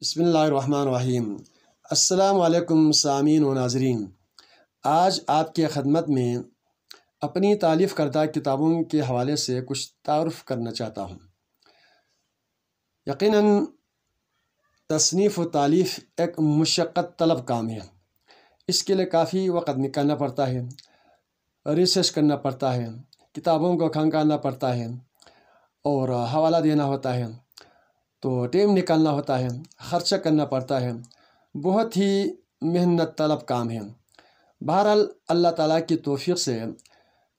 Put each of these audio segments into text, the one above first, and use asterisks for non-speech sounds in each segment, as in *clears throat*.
بسم اللہ الرحمن الرحیم السلام علیکم سامین و ناظرین آج آپ کے خدمت میں اپنی تعلیف کردہ کتابوں کے حوالے سے کچھ تعارف کرنا چاہتا ہوں یقیناً تصنیف و تعلیف ایک مشقت طلب کام ہے اس کے لیے کافی وقت نکالنا پڑتا ہے ریسرچ کرنا پڑتا ہے کتابوں کو کھنکانا پڑتا ہے اور حوالہ دینا ہوتا ہے تو ٹیم نکالنا ہوتا ہے خرچہ کرنا پڑتا ہے بہت ہی محنت طلب کام ہے بہرحال اللہ تعالیٰ کی توفیق سے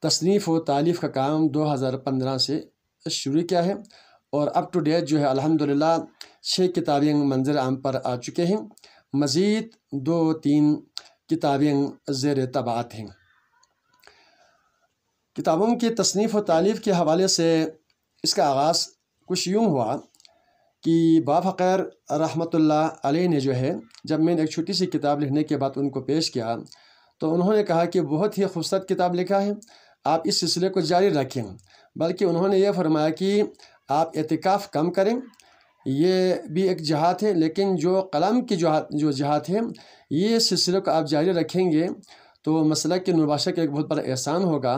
تصنیف و تعلیف کا کام دو ہزار پندرہ سے شروع کیا ہے اور اپ ٹو ڈیٹ جو ہے الحمد للہ چھ کتابیں منظر عام پر آ چکے ہیں مزید دو تین کتابیں زیر طبعات ہیں کتابوں کی تصنیف و تعلیف کے حوالے سے اس کا آغاز کچھ یوں ہوا کہ با حقیر رحمۃ اللہ علیہ نے جو ہے جب میں نے ایک چھوٹی سی کتاب لکھنے کے بعد ان کو پیش کیا تو انہوں نے کہا کہ بہت ہی خوبصورت کتاب لکھا ہے آپ اس سلسلے کو جاری رکھیں بلکہ انہوں نے یہ فرمایا کہ آپ اعتکاف کم کریں یہ بھی ایک جہات ہے لیکن جو قلم کی جو جہات ہے یہ سلسلے کو آپ جاری رکھیں گے تو مسئلہ کے نرباشہ کا ایک بہت بڑا احسان ہوگا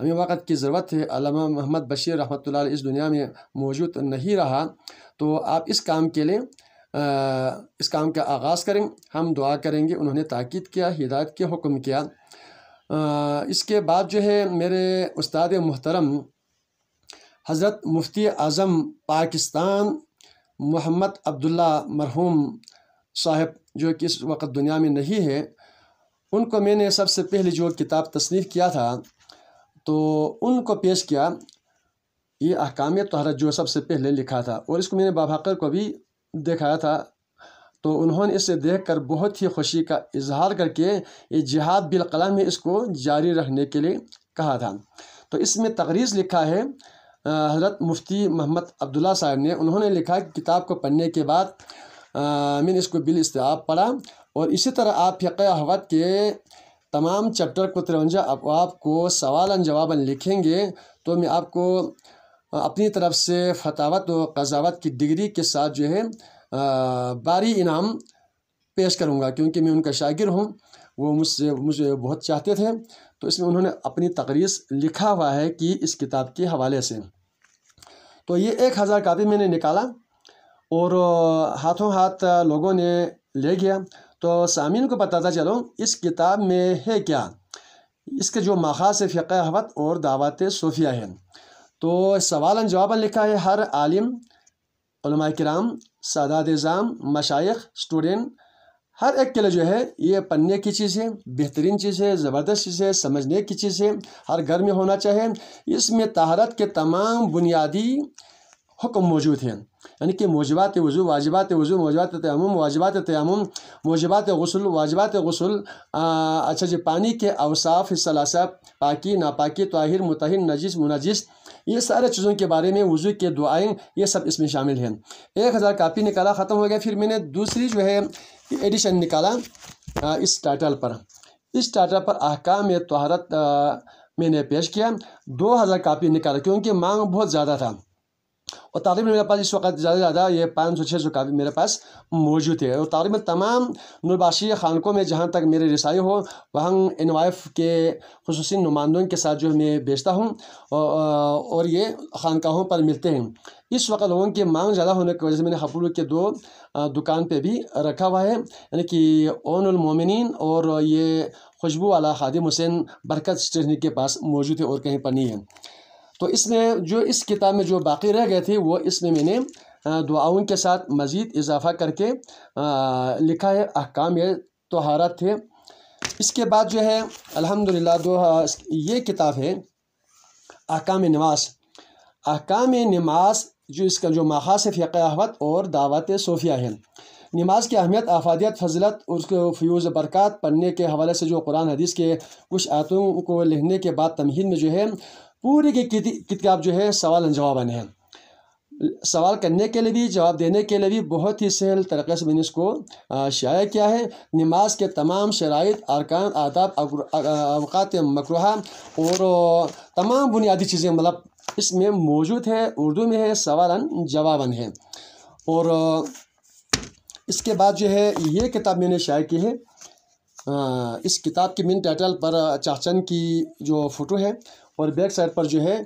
ہمیں وقت کی ضرورت ہے علامہ محمد بشیر رحمۃ اللہ علیہ اس دنیا میں موجود نہیں رہا تو آپ اس کام کے لیے اس کام کا آغاز کریں ہم دعا کریں گے انہوں نے تاکید کیا ہدایت کے حکم کیا اس کے بعد جو ہے میرے استاد محترم حضرت مفتی اعظم پاکستان محمد عبداللہ مرحوم صاحب جو کہ اس وقت دنیا میں نہیں ہے ان کو میں نے سب سے پہلے جو کتاب تصنیف کیا تھا تو ان کو پیش کیا یہ احکام تحرت جو سب سے پہلے لکھا تھا اور اس کو میں نے حقر کو بھی دیکھایا تھا تو انہوں نے اسے دیکھ کر بہت ہی خوشی کا اظہار کر کے یہ جہاد بالقلم میں اس کو جاری رکھنے کے لیے کہا تھا تو اس میں تقریض لکھا ہے حضرت مفتی محمد عبداللہ صاحب نے انہوں نے لکھا کہ کتاب کو پڑھنے کے بعد میں نے اس کو بال استعاب پڑھا اور اسی طرح آپ فقہ احوت کے تمام چیپٹر اب آپ کو سوالاً جواباً لکھیں گے تو میں آپ کو اپنی طرف سے فتاوت و قضاوت کی ڈگری کے ساتھ جو ہے باری انعام پیش کروں گا کیونکہ میں ان کا شاگرد ہوں وہ مجھ سے مجھے بہت چاہتے تھے تو اس میں انہوں نے اپنی تقریص لکھا ہوا ہے کہ اس کتاب کے حوالے سے تو یہ ایک ہزار کاپی میں نے نکالا اور ہاتھوں ہاتھ لوگوں نے لے گیا تو سامعین کو بتاتا چلوں اس کتاب میں ہے کیا اس کے جو مخاص فقہ حوت اور دعوت صوفیہ ہیں تو سوال جواب لکھا ہے ہر عالم علماء کرام سادات نظام مشائق اسٹوڈنٹ ہر ایک کے لیے جو ہے یہ پڑھنے کی چیز ہے بہترین چیز ہے زبردست چیز ہے سمجھنے کی چیز ہے ہر گھر میں ہونا چاہیے اس میں تہارت کے تمام بنیادی حکم موجود ہیں یعنی کہ موجبات وضو واجبات وضو موجبات تیمم واجبات تیمم موجبات غسل واجبات غسل اچھا جی پانی کے اوصاف ثلاثہ پاکی ناپاکی طاہر متحر نجس منجس یہ سارے چیزوں کے بارے میں وضو کے دعائیں یہ سب اس میں شامل ہیں ایک ہزار کاپی نکالا ختم ہو گیا پھر میں نے دوسری جو ہے ایڈیشن نکالا اس ٹائٹل پر اس ٹائٹل پر احکام طہارت میں نے پیش کیا دو ہزار کاپی نکالا کیونکہ مانگ بہت زیادہ تھا اور تقریباً میرے پاس اس وقت زیادہ سے زیادہ یہ پانچ سو چھ سو کاپی میرے پاس موجود ہے اور تقریباً تمام نوباشی خانقوں میں جہاں تک میرے رسائی ہو وہاں این وائف کے خصوصی نمائندوں کے ساتھ جو ہے میں بیچتا ہوں اور یہ خانقاہوں پر ملتے ہیں اس وقت لوگوں کی مانگ زیادہ ہونے کی وجہ سے میں نے حفول کے دو دکان پہ بھی رکھا ہوا ہے یعنی کہ اون المومنین اور یہ خوشبو والا خادم حسین برکت اسٹیشنری کے پاس موجود ہے اور کہیں پر نہیں ہے تو اس میں جو اس کتاب میں جو باقی رہ گئے تھے وہ اس میں میں نے دعاؤں کے ساتھ مزید اضافہ کر کے لکھا ہے احکام یہ توہارت تھے اس کے بعد جو ہے الحمدللہ دو یہ کتاب ہے احکام نماز احکام نماز جو اس کا جو مخاص احوت اور دعوت صوفیہ ہے نماز کی اہمیت آفادیت فضلت اس کے فیوز برکات پڑھنے کے حوالے سے جو قرآن حدیث کے کچھ آتوں کو لکھنے کے بعد تمہین میں جو ہے پوری کی کتاب جو ہے جواب آنے ہے سوال کرنے کے لیے بھی جواب دینے کے لیے بھی بہت ہی سہل طریقے سے میں نے اس کو شائع کیا ہے نماز کے تمام شرائط ارکان آداب اوقات مکروحہ اور تمام بنیادی چیزیں مطلب اس میں موجود ہیں اردو میں ہے سوال جواباً ہیں اور اس کے بعد جو ہے یہ کتاب میں نے شائع کی ہے اس کتاب کی مین ٹائٹل پر چاچن کی جو فوٹو ہے اور بیک سائڈ پر جو ہے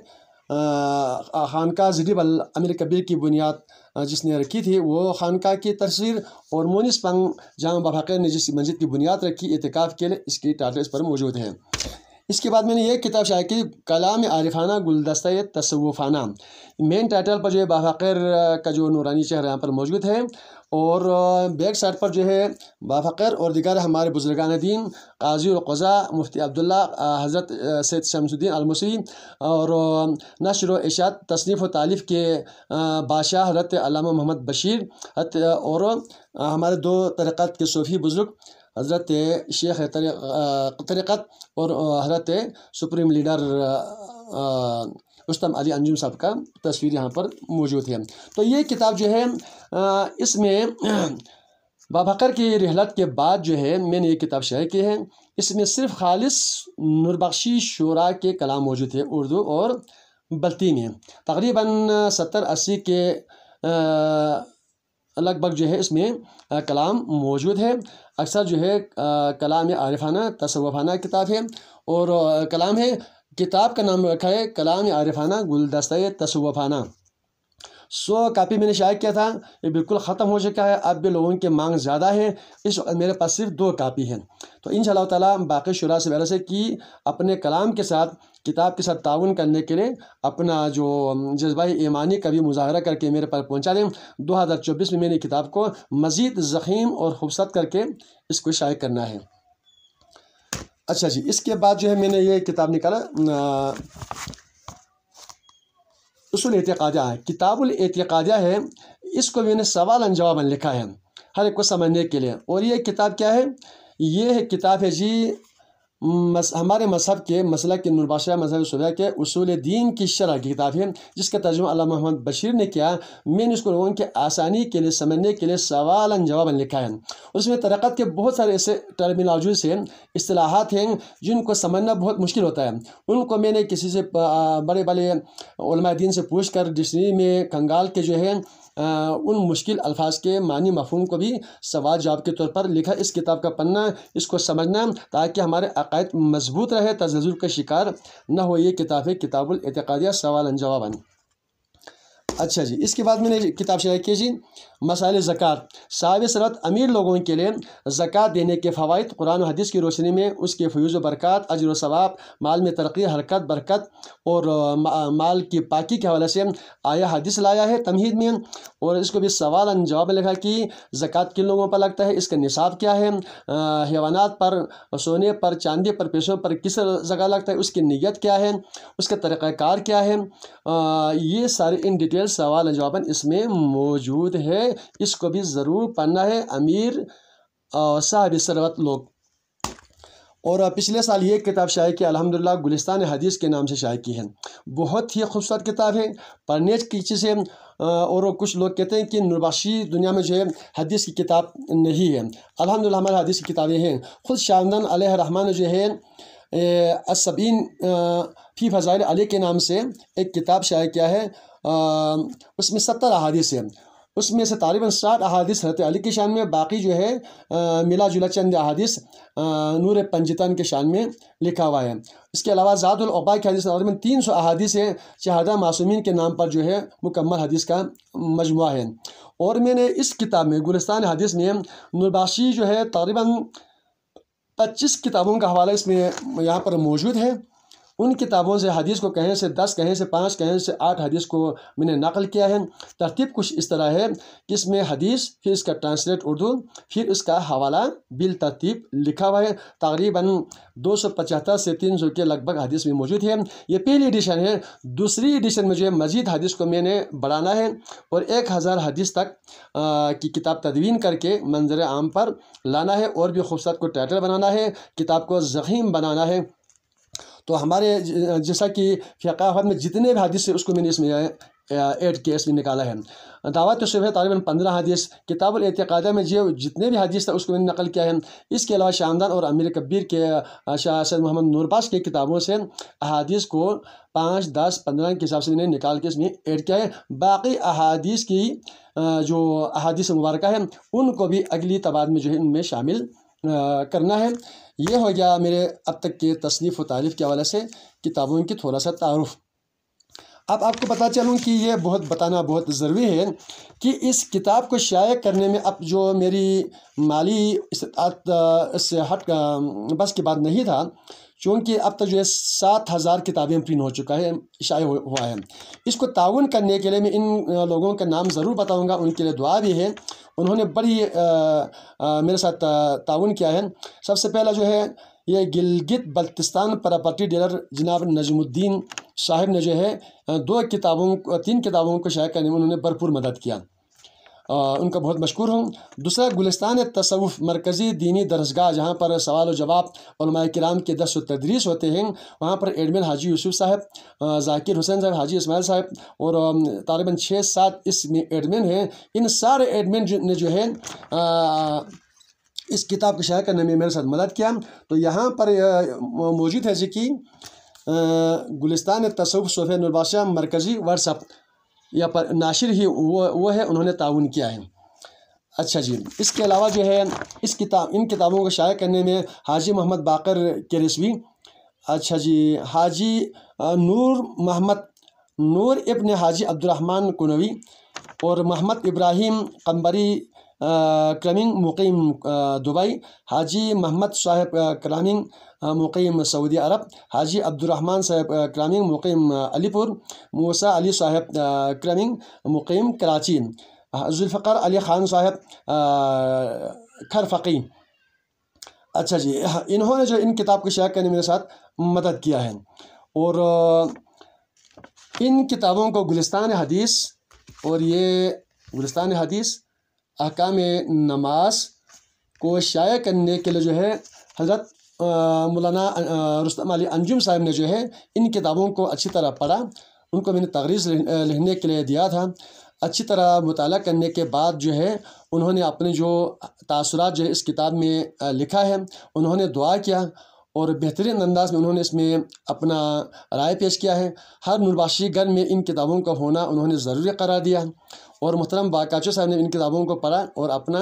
خانقاہ ذریب امیر کبیر کی بنیاد جس نے رکھی تھی وہ خانقاہ کی تصویر اور مونس پنگ جامع باباکر نے جس مسجد کی بنیاد رکھی اعتکاف کے لیے اس کی ٹائٹل اس پر موجود ہے اس کے بعد میں نے یہ کتاب شائع کی کلام عارفانہ گلدستہ تصوفانہ مین ٹائٹل پر جو ہے بابیر کا جو نورانی چہرہ یہاں پر موجود ہے اور بیک سائڈ پر جو ہے بافقر اور دیگر ہمارے بزرگان دین قاضی القضا مفتی عبداللہ حضرت سید شمس الدین المسی اور نشر و اشاعت تصنیف و تعلیف کے بادشاہ حضرت علامہ محمد بشیر اور ہمارے دو طریقات کے صوفی بزرگ حضرت شیخ طریقت اور حضرت سپریم لیڈر رستم علی انجم صاحب کا تصویر یہاں پر موجود ہے تو یہ کتاب جو ہے اس میں *clears throat* بابکر کی رحلت کے بعد جو ہے میں نے یہ کتاب شائع کی ہے اس میں صرف خالص نربخشی بخشی شعراء کے کلام موجود ہے اردو اور بلتی میں تقریباً ستر اسی کے لگ بھگ جو ہے اس میں کلام موجود ہے اکثر جو ہے کلام عارفانہ تصوفانہ کتاب ہے اور کلام ہے کتاب کا نام رکھا ہے کلام عارفانہ گلدستہ تصوفانہ سو کاپی میں نے شائع کیا تھا یہ بالکل ختم ہو چکا ہے اب بھی لوگوں کی مانگ زیادہ ہے اس میرے پاس صرف دو کاپی ہیں تو ان شاء اللہ تعالیٰ باقی سے و سے کی اپنے کلام کے ساتھ کتاب کے ساتھ تعاون کرنے کے لیے اپنا جو جذبہ ایمانی کا بھی مظاہرہ کر کے میرے پاس پہنچا دیں دو ہزار چوبیس میں میں نے کتاب کو مزید ضخیم اور خوبصورت کر کے اس کو شائع کرنا ہے اچھا جی اس کے بعد جو ہے میں نے یہ کتاب نکالا اصول ہے کتاب الاعتقادیہ ہے اس کو میں نے سوال انجواب ان لکھا ہے ہر ایک کو سمجھنے کے لیے اور یہ کتاب کیا ہے یہ کتاب ہے جی ہمارے مذہب کے مسئلہ کے مرباشرہ مذہب صبح کے اصول دین کی شرح کی کتاب ہے جس کا ترجمہ علامہ محمد بشیر نے کیا میں نے اس کو لوگوں کے آسانی کے لیے سمجھنے کے لیے سوالن جواب لکھا ہے اس میں ترقت کے بہت سارے ایسے ٹرمینالوجیز ہیں اصطلاحات ہیں جن کو سمجھنا بہت مشکل ہوتا ہے ان کو میں نے کسی سے بڑے بڑے علماء دین سے پوچھ کر ڈکشنری میں کنگال کے جو ہے ان مشکل الفاظ کے معنی مفہوم کو بھی سوال جواب کے طور پر لکھا اس کتاب کا پڑھنا اس کو سمجھنا تاکہ ہمارے عقائد مضبوط رہے تزلزل کا شکار نہ ہو یہ ہے کتاب الاعتقادیہ سوال انجوابند اچھا جی اس کے بعد میں نے کتاب شائع کی جی مسائل زکوٰۃ صاحب رت امیر لوگوں کے لیے زکوٰۃ دینے کے فوائد قرآن و حدیث کی روشنی میں اس کے فیوز و برکات اجر و ثواب مال میں ترقی حرکت برکت اور مال کی پاکی کے حوالے سے آیا حدیث لایا ہے تمہید میں اور اس کو بھی سوال ان جواب لکھا کہ زکوٰۃ کن لوگوں پر لگتا ہے اس کا نصاب کیا ہے حیوانات پر سونے پر چاندی پر پیسوں پر کس زکہ لگتا ہے اس کی نیت کیا ہے اس کا طریقہ کار کیا ہے یہ سارے ان ڈیٹیل سوال جواباً اس میں موجود ہے اس کو بھی ضرور پڑھنا ہے امیر صاحب لوگ اور پچھلے سال یہ کتاب شائع کی الحمدللہ گلستان حدیث کے نام سے شائع کی ہے بہت ہی خوبصورت کتاب ہے پڑھنے کی چیز ہے اور کچھ لوگ کہتے ہیں کہ نرباشی دنیا میں جو ہے حدیث کی کتاب نہیں ہے الحمدللہ ہمارے حدیث کی کتابیں ہیں خود شاندن علیہ الرحمٰن نے جو ہے فی فضائل علی کے نام سے ایک کتاب شائع کیا ہے اس میں ستر احادیث ہیں اس میں سے تعریباً سات احادیث حضرت علی کی شان میں باقی جو ہے ملا جلا چند احادیث نور پنجتن کے شان میں لکھا ہوا ہے اس کے علاوہ زاد العبا کی تقریباً تین سو احادیث ہیں شہادہ معصومین کے نام پر جو ہے مکمل حدیث کا مجموعہ ہے اور میں نے اس کتاب میں گلستان حدیث میں نرباشی جو ہے تقریباً پچیس کتابوں کا حوالہ اس میں یہاں پر موجود ہے ان کتابوں سے حدیث کو کہیں سے دس کہیں سے پانچ کہیں سے آٹھ حدیث کو میں نے نقل کیا ہے ترتیب کچھ اس طرح ہے کہ اس میں حدیث پھر اس کا ٹرانسلیٹ اردو پھر اس کا حوالہ بال ترتیب لکھا ہوا ہے تقریباً دو سو پچہتر سے تین سو کے لگ بھگ حدیث بھی موجود ہے یہ پہلی ایڈیشن ہے دوسری ایڈیشن میں جو ہے مزید حدیث کو میں نے بڑھانا ہے اور ایک ہزار حدیث تک کی کتاب تدوین کر کے منظر عام پر لانا ہے اور بھی خوبصورت کو ٹائٹل بنانا ہے کتاب کو ضخیم بنانا ہے تو ہمارے جیسا کہ فقافت میں جتنے بھی حدیث اس کو میں نے اس میں ایڈ کیا اس میں نکالا ہے دعوت صبح طالباً پندرہ حدیث کتاب الاعتقادہ میں جو جتنے بھی حدیث تھا اس کو میں نے نقل کیا ہے اس کے علاوہ شاندان اور امیر کبیر کے شاہ سید محمد نورباس کی کتابوں سے احادیث کو پانچ دس پندرہ کے حساب سے میں نے نکال کے اس میں ایڈ کیا ہے باقی احادیث کی جو احادیث مبارکہ ہیں ان کو بھی اگلی میں جو ہے ان میں شامل کرنا ہے یہ ہو گیا میرے اب تک کے تصنیف و تعریف کے حوالے سے کتابوں کی تھوڑا سا تعارف اب آپ کو پتا چلوں کہ یہ بہت بتانا بہت ضروری ہے کہ اس کتاب کو شائع کرنے میں اب جو میری مالی استطاعت سے ہٹ بس کی بات نہیں تھا چونکہ اب تک جو ہے سات ہزار کتابیں پرنٹ ہو چکا ہے شائع ہوا ہے اس کو تعاون کرنے کے لیے میں ان لوگوں کا نام ضرور بتاؤں گا ان کے لیے دعا بھی ہے انہوں نے بڑی میرے ساتھ تعاون کیا ہے سب سے پہلا جو ہے یہ گلگت بلتستان پراپرٹی ڈیلر جناب نجم الدین صاحب نے جو ہے دو کتابوں تین کتابوں کو شائع کرنے میں انہوں نے بھرپور مدد کیا ان کا بہت مشکور ہوں دوسرا گلستان تصوف مرکزی دینی درسگاہ جہاں پر سوال و جواب علماء کرام کے دس و تدریس ہوتے ہیں وہاں پر ایڈمن حاجی یوسف صاحب ذاکر حسین صاحب حاجی اسماعیل صاحب اور طالباً چھ سات اس میں ایڈمن ہیں ان سارے ایڈمن نے جو ہے اس کتاب کو شائع کرنے میں میرے ساتھ مدد کیا تو یہاں پر موجود ہے جی کہ گلستان تصوف صوف نباشاہ مرکزی ورس اپ یا پر ناشر ہی وہ ہے انہوں نے تعاون کیا ہے اچھا جی اس کے علاوہ جو ہے اس کتاب ان کتابوں کو شائع کرنے میں حاجی محمد باقر کے رسوی اچھا جی حاجی نور محمد نور ابن حاجی عبد الرحمن کنوی اور محمد ابراہیم قمبری کرمنگ مقیم دبئی حاجی محمد صاحب کرامنگ مقیم سعودی عرب حاجی عبد الرحمن صاحب کرامنگ مقیم علی پور موسا علی صاحب کرامنگ مقیم کراچی ذوالفقار علی خان صاحب کھرفقی اچھا جی انہوں نے جو ان کتاب کو شائع کرنے میرے ساتھ مدد کیا ہے اور ان کتابوں کو گلستان حدیث اور یہ گلستان حدیث احکام نماز کو شائع کرنے کے لیے جو ہے حضرت مولانا رستم علی انجم صاحب نے جو ہے ان کتابوں کو اچھی طرح پڑھا ان کو میں نے تغریض لہنے کے لیے دیا تھا اچھی طرح مطالعہ کرنے کے بعد جو ہے انہوں نے اپنے جو تاثرات جو ہے اس کتاب میں لکھا ہے انہوں نے دعا کیا اور بہترین انداز میں انہوں نے اس میں اپنا رائے پیش کیا ہے ہر نرباشی گر میں ان کتابوں کا ہونا انہوں نے ضروری قرار دیا اور محترم باکاچو صاحب نے ان کتابوں کو پڑھا اور اپنا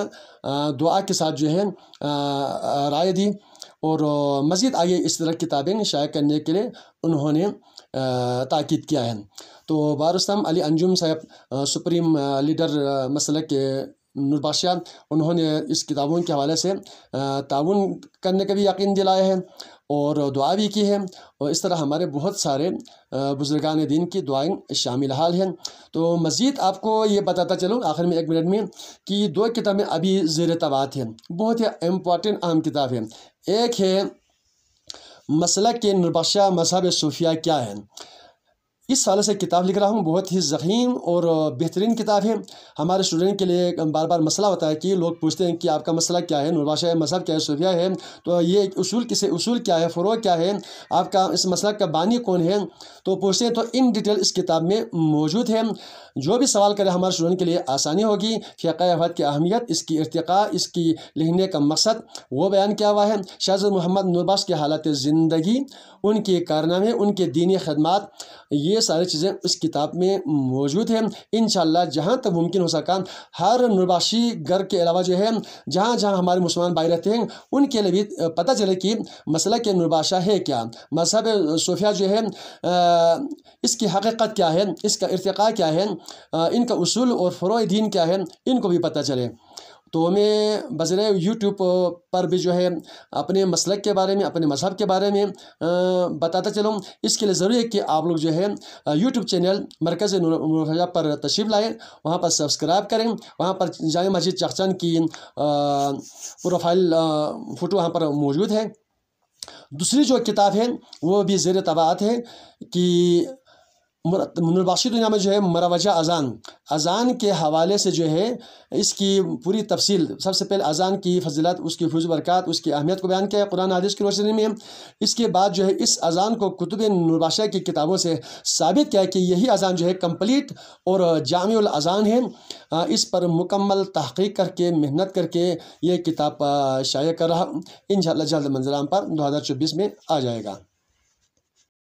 دعا کے ساتھ جو ہے رائے دی اور مزید آئیے اس طرح کتابیں شائع کرنے کے لیے انہوں نے تاکید کیا ہے تو بارستم علی انجم صاحب سپریم لیڈر مسئلہ کے نرباشیہ بادشاہ انہوں نے اس کتابوں کے حوالے سے تعاون کرنے کا بھی یقین دلایا ہے اور دعا بھی کی ہے اور اس طرح ہمارے بہت سارے بزرگان دین کی دعائیں شامل حال ہیں تو مزید آپ کو یہ بتاتا چلوں آخر میں ایک منٹ میں کہ دو کتابیں ابھی زیر طبعات ہیں بہت ہی امپورٹنٹ اہم کتاب ہے ایک ہے مسئلہ کے نربخشہ مذہب صوفیہ کیا ہے اس سال سے کتاب لکھ رہا ہوں بہت ہی ذخیم اور بہترین کتاب ہے ہمارے اسٹوڈنٹ کے لیے بار بار مسئلہ ہوتا ہے کہ لوگ پوچھتے ہیں کہ آپ کا مسئلہ کیا ہے نرباش ہے مذہب کیا ہے صوفیہ ہے تو یہ اصول اصول کیا ہے فروغ کیا ہے آپ کا اس مسئلہ کا بانی کون ہے تو پوچھتے ہیں تو ان ڈیٹیل اس کتاب میں موجود ہے جو بھی سوال کرے ہمارے اسٹوڈنٹ کے لیے آسانی ہوگی فقہ احبت کی اہمیت اس کی ارتقاء اس کی لکھنے کا مقصد وہ بیان کیا ہوا ہے شہزاد محمد نورباش کی حالات زندگی ان کے کارنامے ان کے دینی خدمات یہ ساری چیزیں اس کتاب میں موجود ہیں انشاءاللہ جہاں تک ممکن ہو سکا ہر نرباشی گھر کے علاوہ جو ہے جہاں جہاں ہمارے مسلمان بھائی رہتے ہیں ان کے لیے بھی پتہ چلے کہ مسئلہ کے نرباشہ ہے کیا مذہب صوفیہ جو ہے اس کی حقیقت کیا ہے اس کا ارتقاء کیا ہے ان کا اصول اور فروع دین کیا ہے ان کو بھی پتہ چلے تو میں بذر یوٹیوب پر بھی جو ہے اپنے مسلک کے بارے میں اپنے مذہب کے بارے میں بتاتا چلوں اس کے لیے ضروری ہے کہ آپ لوگ جو ہے یوٹیوب چینل مرکز مرکزی پر تشریف لائیں وہاں پر سبسکرائب کریں وہاں پر جامع مسجد چخچان کی پروفائل فوٹو وہاں پر موجود ہے دوسری جو کتاب ہے وہ بھی زیر طباعت ہے کہ مر دنیا میں جو ہے مروجہ اذان اذان کے حوالے سے جو ہے اس کی پوری تفصیل سب سے پہلے اذان کی فضلت اس کی فیض برکات اس کی اہمیت کو بیان کیا ہے قرآن حدیث کی روشنی میں اس کے بعد جو ہے اس اذان کو کتب نرباشہ کی کتابوں سے ثابت کیا کہ یہی اذان جو ہے کمپلیٹ اور جامع الاذان ہے اس پر مکمل تحقیق کر کے محنت کر کے یہ کتاب شائع کر رہا ان شاء اللہ جلد منظرام پر دو ہزار چوبیس میں آ جائے گا